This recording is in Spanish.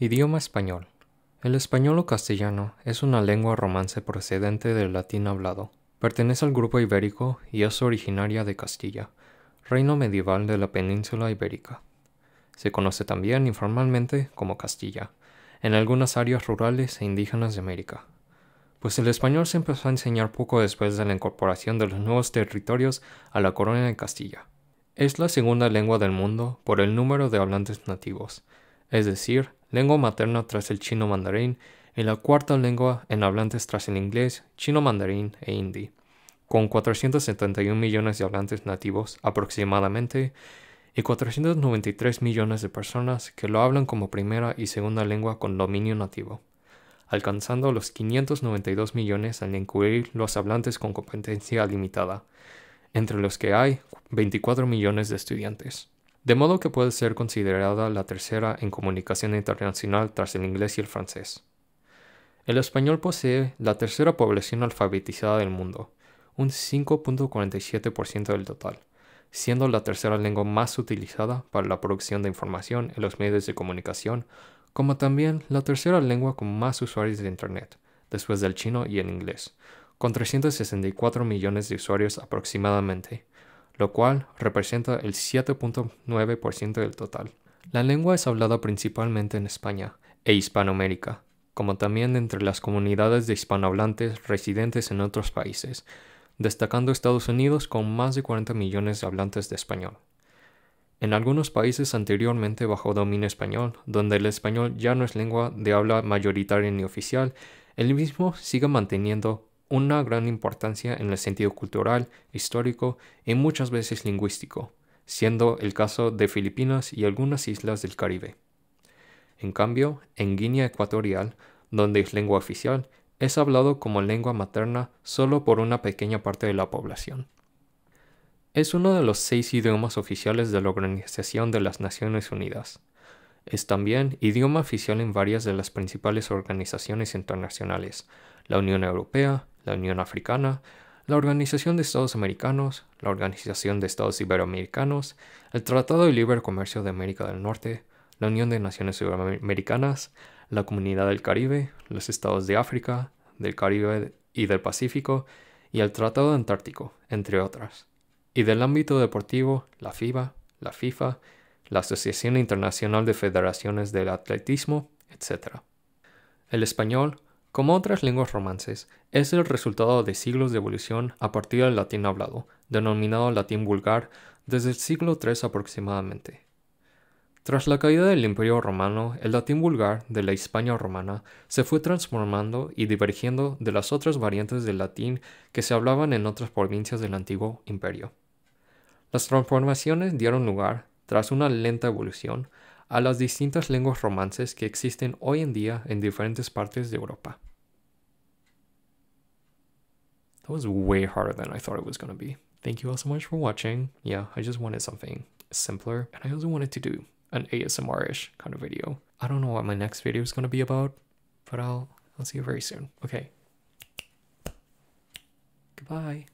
Idioma español. El español o castellano es una lengua romance procedente del latín hablado. Pertenece al grupo ibérico y es originaria de Castilla, reino medieval de la península ibérica. Se conoce también informalmente como Castilla, en algunas áreas rurales e indígenas de América pues el español se empezó a enseñar poco después de la incorporación de los nuevos territorios a la corona de Castilla. Es la segunda lengua del mundo por el número de hablantes nativos, es decir, lengua materna tras el chino mandarín y la cuarta lengua en hablantes tras el inglés, chino mandarín e hindi, con 471 millones de hablantes nativos aproximadamente y 493 millones de personas que lo hablan como primera y segunda lengua con dominio nativo alcanzando los 592 millones al incluir los hablantes con competencia limitada, entre los que hay 24 millones de estudiantes. De modo que puede ser considerada la tercera en comunicación internacional tras el inglés y el francés. El español posee la tercera población alfabetizada del mundo, un 5.47% del total, siendo la tercera lengua más utilizada para la producción de información en los medios de comunicación como también la tercera lengua con más usuarios de Internet, después del chino y el inglés, con 364 millones de usuarios aproximadamente, lo cual representa el 7.9% del total. La lengua es hablada principalmente en España e Hispanoamérica, como también entre las comunidades de hispanohablantes residentes en otros países, destacando Estados Unidos con más de 40 millones de hablantes de español en algunos países anteriormente bajo dominio español, donde el español ya no es lengua de habla mayoritaria ni oficial, el mismo sigue manteniendo una gran importancia en el sentido cultural, histórico y muchas veces lingüístico, siendo el caso de Filipinas y algunas islas del Caribe. En cambio, en Guinea Ecuatorial, donde es lengua oficial, es hablado como lengua materna solo por una pequeña parte de la población. Es uno de los seis idiomas oficiales de la Organización de las Naciones Unidas. Es también idioma oficial en varias de las principales organizaciones internacionales, la Unión Europea, la Unión Africana, la Organización de Estados Americanos, la Organización de Estados Iberoamericanos, el Tratado de Libre Comercio de América del Norte, la Unión de Naciones Iberoamericanas, la Comunidad del Caribe, los Estados de África, del Caribe y del Pacífico, y el Tratado Antártico, entre otras y del ámbito deportivo, la FIBA, la FIFA, la Asociación Internacional de Federaciones del Atletismo, etc. El español, como otras lenguas romances, es el resultado de siglos de evolución a partir del latín hablado, denominado latín vulgar, desde el siglo III aproximadamente. Tras la caída del Imperio Romano, el latín vulgar de la Hispania romana se fue transformando y divergiendo de las otras variantes del latín que se hablaban en otras provincias del antiguo imperio. Las transformaciones dieron lugar, tras una lenta evolución, a las distintas lenguas romances que existen hoy en día en diferentes partes de Europa. That was way harder than I thought it was going to be. Thank you all so much for watching. Yeah, I just wanted something simpler, and I also wanted to do an ASMR-ish kind of video. I don't know what my next video is going to be about, but I'll, I'll see you very soon. Okay. Goodbye.